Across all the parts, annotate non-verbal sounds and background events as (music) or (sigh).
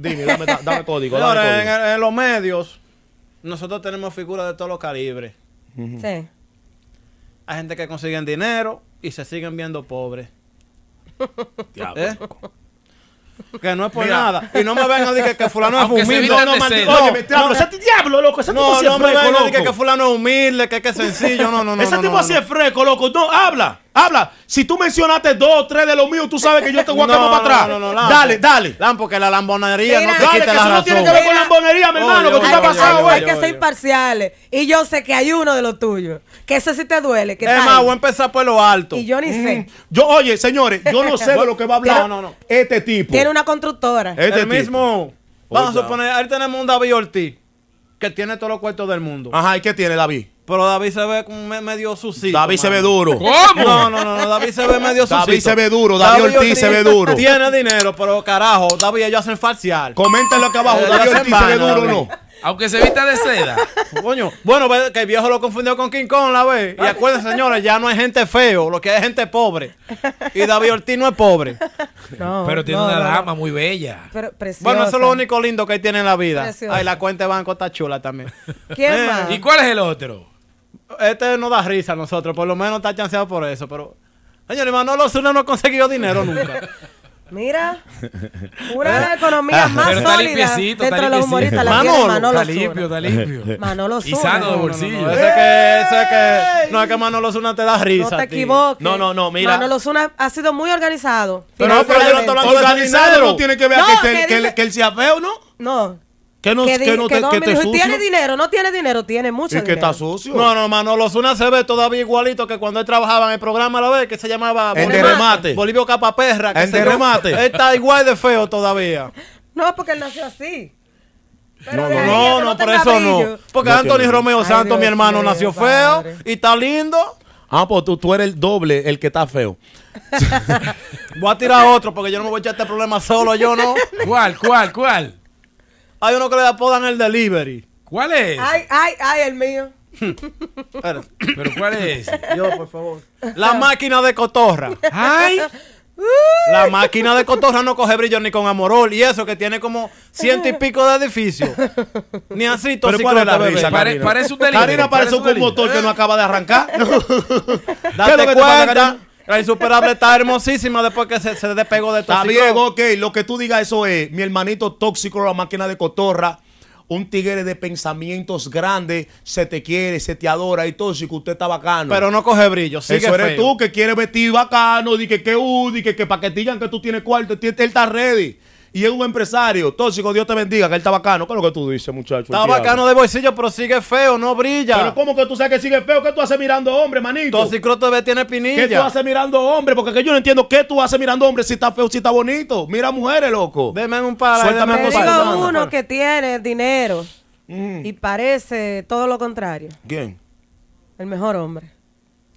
dime, dame, dame (laughs) código. Ahora, En, los medios, nosotros tenemos figuras de todos los calibres. Sí. Hay gente que consiguen dinero y se siguen viendo pobres. Diablo. ¿Eh? Que no es por nada. Y no me vengan a decir que, fulano es humilde. No, no, oye, no, me no, ese diablo, loco. Ese no, no, no me vengan a decir que, fulano es humilde, que, que es sencillo. No, no, no. Ese tipo así es fresco, loco. No, habla. Habla. Si tú mencionaste dos o tres de los míos, tú sabes que yo te voy a (laughs) para atrás. No, no, no, dale, dale. porque la lambonería no te dale, quita que la eso no tiene que ver con lambonería, mi hermano, que tú estás pasado, güey. hay que ser imparciales Y yo sé que hay uno de los tuyos. Que ese sí te duele. Que es más, voy a empezar por lo alto. Y yo ni sé. Mm. Yo, oye, señores, yo no sé (laughs) de lo que va a hablar no, este tipo. Tiene una constructora. Este El mismo. Vamos a suponer, ahí tenemos un David Ortiz que tiene todos los cuartos del mundo. Ajá, ¿y qué tiene David? Pero David se ve medio sucio. David se ve duro. ¿Cómo? No, no, no, David se ve medio sucio. David se ve duro, David, Ortiz se ve duro. Tiene dinero, pero carajo, David ellos hacen farcial. Coméntenlo acá abajo, David Ortiz se ve duro o no. Aunque se vista de seda. (laughs) Bueno, que el viejo lo confundió con King Kong la vez. Y acuérdense, señores, ya no hay gente feo, lo que hay es gente pobre. Y David Ortiz no es pobre. No, pero tiene una dama muy bella. Pero, bueno, eso es lo único lindo que tiene en la vida. ahí Ay, la cuenta de banco está chula también. ¿Quién eh, más? ¿Y cuál es el otro? este no da risa a nosotros, por lo menos está chanceado por eso, pero... Señor Manolo Zuna no ha conseguido dinero (laughs) nunca. Mira, una de eh, las economías más sólidas dentro de los humoristas. Manolo, Manolo está limpio, está limpio. (laughs) Manolo Zuna. Y sano de bolsillo. No, es que, eso que, no, es que Manolo Zuna te da risa. No te equivoques. No, no, no, mira. Manolo Zuna ha sido muy organizado. Pero, pero yo no estoy hablando organizado. No tiene que ver que, el sea feo, ¿no? No, ¿Qué que, no Tiene dinero, no tiene dinero, tiene mucho ¿Y dinero. que está sucio? No, no, los Zuna se ve todavía igualito que cuando él trabajaba en el programa la vez que se llamaba en Bolivio, Bolivio Capaperra. Que en remate. está igual de feo todavía. No, porque él nació así. no, no, no, por eso no. Porque Antonio Anthony Romeo Santos, mi hermano, nació feo y está lindo. Ah, pues tú, tú eres el doble, el que está feo. (laughs) voy a tirar otro porque yo no me voy a echar este problema solo, yo no. (laughs) ¿Cuál, cuál, cuál? Hay uno que le apodan el delivery. ¿Cuál es? Ay, ay, ay, el mío. Pero, cuál es? (laughs) Yo, por favor. La máquina de cotorra. ¡Ay! La máquina de cotorra no coge brillo ni con amorol. Y eso que tiene como ciento y pico de edificios. Ni así, Pero ¿cuál es la risa? parece un delivery. Karina parece, un, un motor que no acaba de arrancar. (laughs) Date cuenta. La insuperable está hermosísima después que se, despegó de todo. Está bien, ok. Lo que tú digas, eso es mi hermanito tóxico, la máquina de cotorra. Un tigre de pensamientos grandes, se te quiere, se te adora y todo, que usted está bacano. Pero no coge brillo, sigue Eso eres tú que quieres vestir bacano, di que que uh, que, que que digan que tú tienes cuarto, él está ready y es un empresario tóxico, Dios te bendiga, que él está bacano. ¿Qué es lo que tú dices, muchacho? Está bacano de bolsillo, pero sigue feo, no brilla. Pero ¿cómo que tú sabes que sigue feo? ¿Qué tú haces mirando hombre, manito? Tóxico ves tiene pinilla. ¿Qué tú haces mirando hombre? Porque yo no entiendo qué tú haces mirando hombre si está feo, si está bonito. Mira mujeres, loco. Deme un par. Suéltame un uno que tiene dinero mm. y parece todo lo contrario. ¿Quién? El mejor hombre.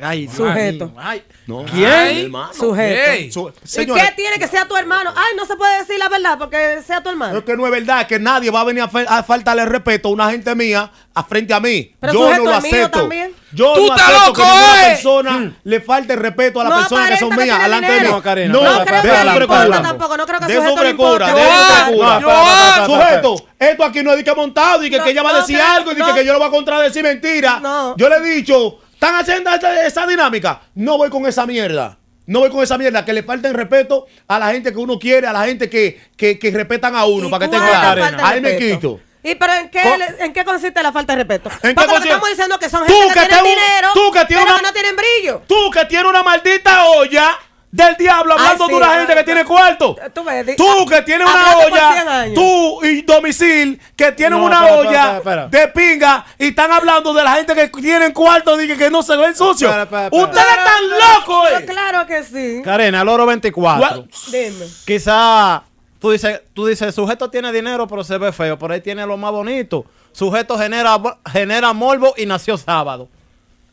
Ay, sujeto. Ay, no. ¿Quién? sujeto. ¿Y qué tiene que sea tu hermano? Ay, no se puede decir la verdad porque sea tu hermano. Es que no es verdad, que nadie va a venir a, faltarle respeto a una gente mía a frente a mí. Yo no lo acepto. Yo no acepto loco, que ninguna eh. persona mm. le falte el respeto a la personas persona que son mías adelante, de No, creo no, no creo que le importa tampoco. No creo que no sobrecura, de Sujeto, esto aquí no es de que montado y que, ella va a decir algo y que yo lo voy a contradecir mentira. Yo le he dicho ¿Están haciendo esta, esa dinámica? No voy con esa mierda. No voy con esa mierda, que le falten respeto a la gente que uno quiere, a la gente que, que, que respetan a uno, para que tenga claro. Ahí me quito. ¿Y pero en qué, en qué consiste la falta de respeto? Porque lo que estamos diciendo que son gente que, que tienen dinero, tú que pero no tienen brillo. Tú que tienes una maldita olla del diablo hablando de una gente que tiene cuarto. Tú, ah, que tienes una olla, tú y domicil que tienen una olla de pinga y están hablando de la gente que tiene cuarto y que, no se ven sucios. Ustedes están locos. Eh? Claro que sí. Karena, Loro 24. Dime. Quizá tú dices, tú dices, el sujeto tiene dinero pero se ve feo, por ahí tiene lo más bonito. Sujeto genera, genera morbo y nació sábado.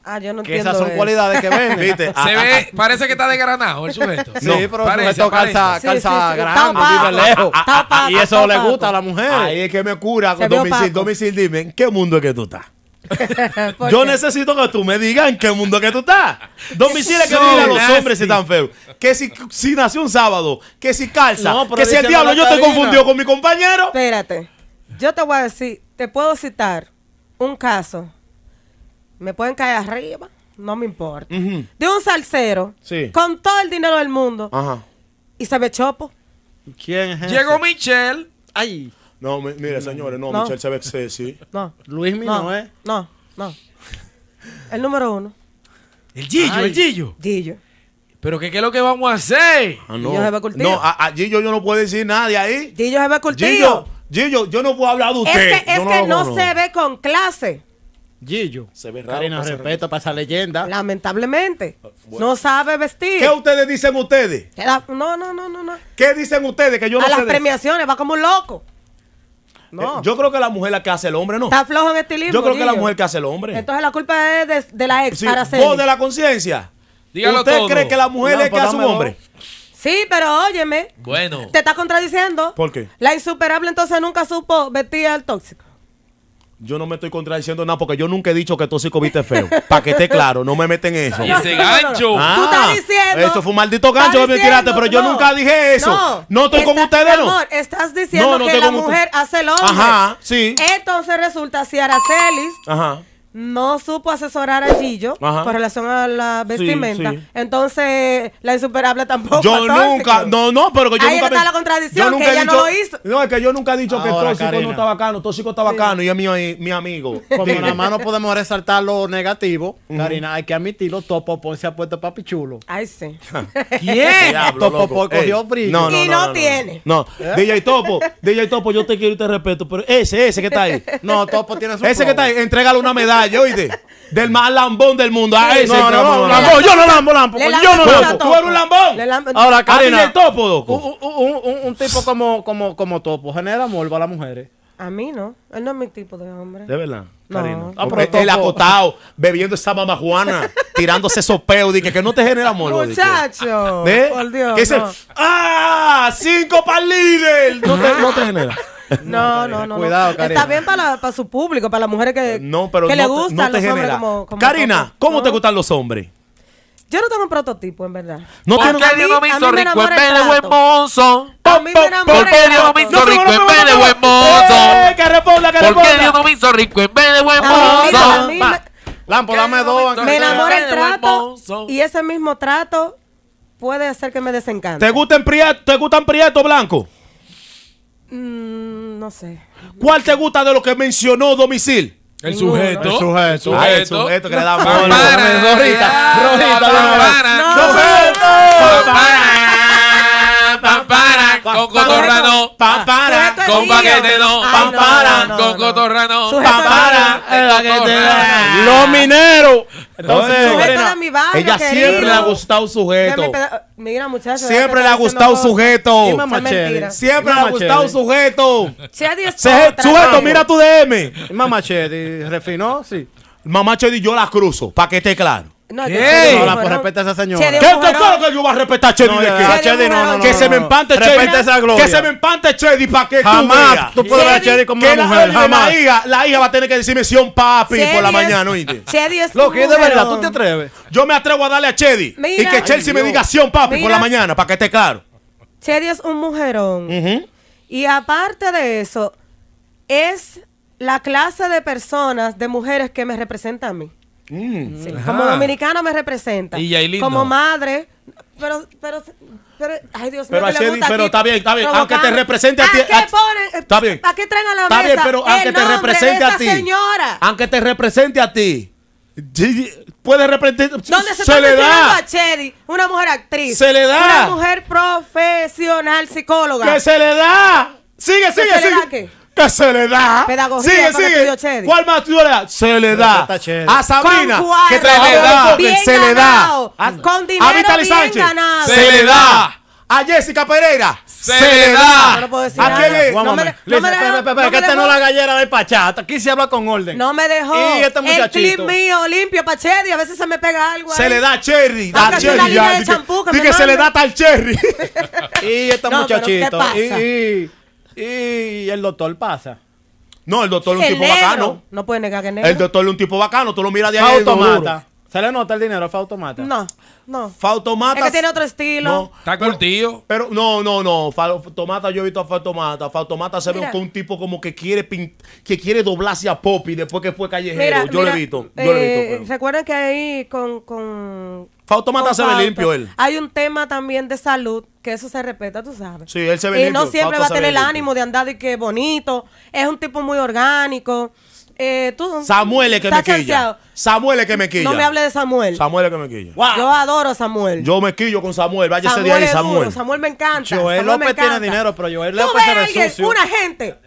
Ah, que esas son cualidades que ven, (laughs) ¿viste? Se ve, parece que está desgranado el sujeto. Sí, pero el sujeto calza, calza grande, lejos. y eso le gusta a la mujer Ahí es que me cura con domicil. dime, ¿en qué mundo es que tú estás? (laughs) Yo necesito que tú me digas en qué mundo es que tú estás. Domicil es que digan a los hombres si están feos. Que si, si nació un sábado, que si calza, que si el diablo yo te confundió con mi compañero. Espérate. Yo te voy a decir, te puedo citar un caso me pueden caer arriba, no me importa. De un salsero, con todo el dinero del mundo, Ajá. y se me chopo. ¿Quién es Llegó Michelle. Ay. No, mire, señores, no, michel Michelle se ve sí. (laughs) No. Luis no, ¿eh? no, No, El número uno. El Gillo, el Gillo. Gillo. ¿Pero qué, es lo que vamos a hacer? Ah, no. Gillo se No, a, Gillo yo no puedo decir nada ahí. Gillo se ve curtido. Gillo, yo no puedo hablar de usted. Es que, es que no se ve con clase. Gillo. Se ve respeto para esa leyenda. Lamentablemente. Ah, no sabe vestir. ¿Qué ustedes dicen ustedes? no, no, no, no, no. ¿Qué dicen ustedes? Que yo A las premiaciones va como un loco. No. Eh, yo creo que la mujer la que hace el hombre, ¿no? Está flojo en este libro. Yo creo que la mujer que hace el hombre. Entonces la culpa es de, la ex para para de la conciencia. Dígalo ¿Usted cree que la mujer es que pues hace un hombre? Sí, pero óyeme. Bueno. Te está contradiciendo. ¿Por qué? La insuperable entonces nunca supo vestir al tóxico. Yo no me estoy contradiciendo nada porque yo nunca he dicho que tóxico es feo. (laughs) Para que esté claro, no me meten eso. Y ese gancho. Ah, tú estás diciendo. Eso fue un maldito gancho que me tiraste, pero yo nunca dije eso. No, no estoy con ustedes, no. Amor, estás diciendo que la mujer hace lo hombre. Ajá, sí. Entonces resulta si Aracelis. Ajá no supo asesorar a Gillo con relación a la vestimenta. Entonces, la insuperable tampoco. Yo nunca, no, no, pero que yo Ahí está la contradicción, que ella no lo hizo. No, es que yo nunca he dicho Que que Tóxico Karina. no está bacano, Tóxico está bacano y es mi, amigo. (laughs) Como nada más no podemos resaltar lo negativo, Karina, hay que admitirlo, Topo se ha puesto papi chulo. Ay, sí. (laughs) ¿Quién? Topo cogió brillo. No, no, y no, tiene. No, ¿Eh? DJ Topo, DJ Topo, yo te quiero y te respeto, pero ese, ese que está ahí. (laughs) No, Topo tiene su Ese que está ahí, entrégale una medalla. Del más lambón del mundo. Ah, ese. No, no, Yo no lambo, lambo. Yo no lambo. Tú eres un lambón. Ahora, Karina. el topo, Un, tipo como, como, como topo genera morbo a las mujeres. A mí no. Él no es mi tipo de hombre. De verdad. carino ah, ah, el acotado, bebiendo esa mamajuana, (laughs) tirándose sopeo, dije que no te genera amor Muchacho. ¿Eh? Por Dios. ¡ah! ¡Cinco para líder! No te, ah. no te genera. (laughs) No, no, no. Cuidado, Está bien para, su público, para las mujeres que, que le gustan los hombres Karina, ¿cómo te gustan los hombres? Yo no tengo un prototipo, en verdad. No tengo un Dios me hizo rico en vez de buen mozo. Porque Dios me hizo rico en vez de buen mozo. Que responda, que responda. Porque Dios no me hizo rico en vez de buen mozo. Lampo, dame dos. Me enamora el trato. Y ese mismo trato puede hacer que me desencante. ¿Te gustan prietos, te gustan Prieto blancos? Mm, sé. ¿Cuál te gusta de lo que mencionó Domicil? El sujeto. El sujeto. El sujeto, ah, que le Rojita con pam para. con paquete no, con eh, cotorra no, los mineros. Entonces, ella siempre le ha gustado sujeto. Mira, muchachos. Siempre le ha gustado sujeto. Siempre le ha gustado sujeto. Sujeto, mira tu DM. Mamá Chedi, refinó, sí. Mamá Chedi, yo la cruzo, para que esté claro. No, ¿Qué? No, pues respeta a esa señora. ¿Qué te que yo voy a respetar a Chedi? No, a Chedi no, no, Que se me empante Chedi. esa gloria. Que se me empante Chedi para que Jamás tú, puedes ver a Chedi como una mujer. Jamás. La hija, la hija va a tener que decirme si un papi por la mañana, oíste. Chedi es Lo que es de verdad, ¿tú te atreves? Yo me atrevo a darle a Chedi. Y que Chelsea me diga si un papi por la mañana, para que esté claro. Chedi es un mujerón. Y aparte de eso, es la clase de personas, de mujeres que me representan a mí. Mm. Como dominicana me representa. Como madre. Pero, pero, ay Dios mío. Pero, pero está bien, está bien. Aunque te represente a ti. ¿A qué ponen? Está bien. ¿A qué traen a la mesa? Está bien, pero aunque te represente a ti. Señora. Aunque te represente a ti. Puede representar. ¿Dónde se, se le da. a Chedi? Una mujer actriz. Se le da. Una mujer profesional, psicóloga. ¿Qué se le da. Sigue, sigue, sigue que se le da. Pedagogía, sigue, ¿Cuál más tú le da? Se le da. A Sabrina, que se, se le da. A, se le da. A Jessica Pereira. Se, le da. No puedo decir. ¿A quién es? No me, no que esta no es la gallera de Pachata. Aquí se habla con orden. No me dejó. Y este muchachito. clip mío limpio para A veces se me pega algo. Se le da Cherry. A Cherry. que, se le da tal Cherry. (laughs) y este muchachito. y y el doctor pasa. No, el doctor es un tipo bacano. No puede negar que es El doctor es un tipo bacano. Tú lo miras de ahí. Automata. ¿Se le nota el dinero? ¿Fue automata? No. No. Fautomata. Es que tiene otro estilo. No. Está curtido. Pero, no, no, no. Fautomata, yo he visto a Fautomata. Fautomata se ve con un tipo como que quiere que quiere doblarse a Poppy después que fue callejero. yo le he visto. Yo eh, visto. que ahí con, con Fautomata se ve limpio él. Hay un tema también de salud, que eso se respeta, tú sabes. Sí, él se ve limpio. Y no siempre va a tener el ánimo de andar y que bonito. Es un tipo muy orgánico. Eh, Samuel es que me quilla. Samuel es que me quilla. No me hable de Samuel. Samuel es que me quilla. Yo adoro a Samuel. Yo me quillo con Samuel. Váyase de ahí, Samuel. Samuel me encanta. Joel López tiene dinero, pero yo Joel López ¿Tú ves alguien, una gente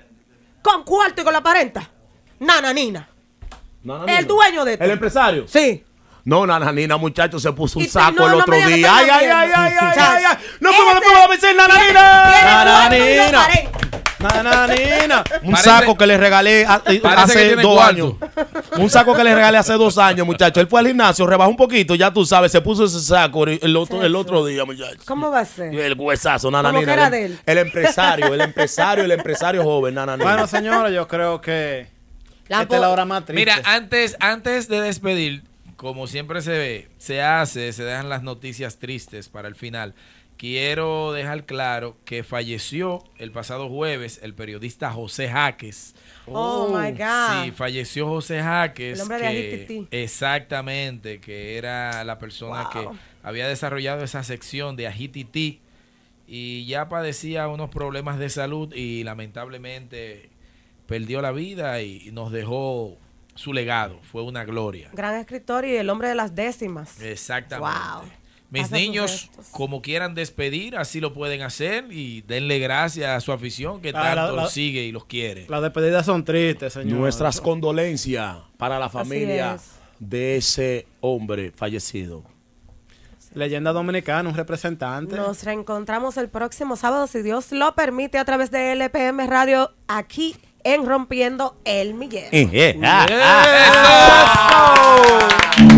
con cuarto y con la parenta. Nananina. El dueño de esto. El empresario. Sí. No, Nananina, muchacho, se puso un saco el otro día. Ay, ay, ay, ay, ay, ay, No me no a decir Nananina. Nananina. Nananina. Un saco que le regalé hace dos años. Un saco que le regalé hace dos años, muchachos. Él fue al gimnasio, rebajó un poquito, ya tú sabes, se puso ese saco el otro, el otro día, muchachos. ¿Cómo va a ser? El huesazo, nananina. El, empresario, el empresario, el empresario joven, nananina. Bueno, señora, yo creo que esta es la hora más triste. Mira, antes, antes de despedir, como siempre se ve, se hace, se dejan las noticias tristes para el final quiero dejar claro que falleció el pasado jueves el periodista José Jaques. Oh, my God. Sí, falleció José Jaques. El hombre de Exactamente, que era la persona que había desarrollado esa sección de Ajititi. y ya padecía unos problemas de salud y lamentablemente perdió la vida y nos dejó su legado. Fue una gloria. Gran escritor y el hombre de las décimas. Exactamente. Wow. Mis niños, como quieran despedir, así lo pueden hacer y denle gracias a su afición que ah, tanto sigue y los quiere. Las despedidas son tristes, señor. Nuestras condolencias para la familia de ese hombre fallecido. Leyenda dominicana, un representante. Nos reencontramos el próximo sábado, si Dios lo permite, a través de LPM Radio aquí en Rompiendo el Miguel. (laughs)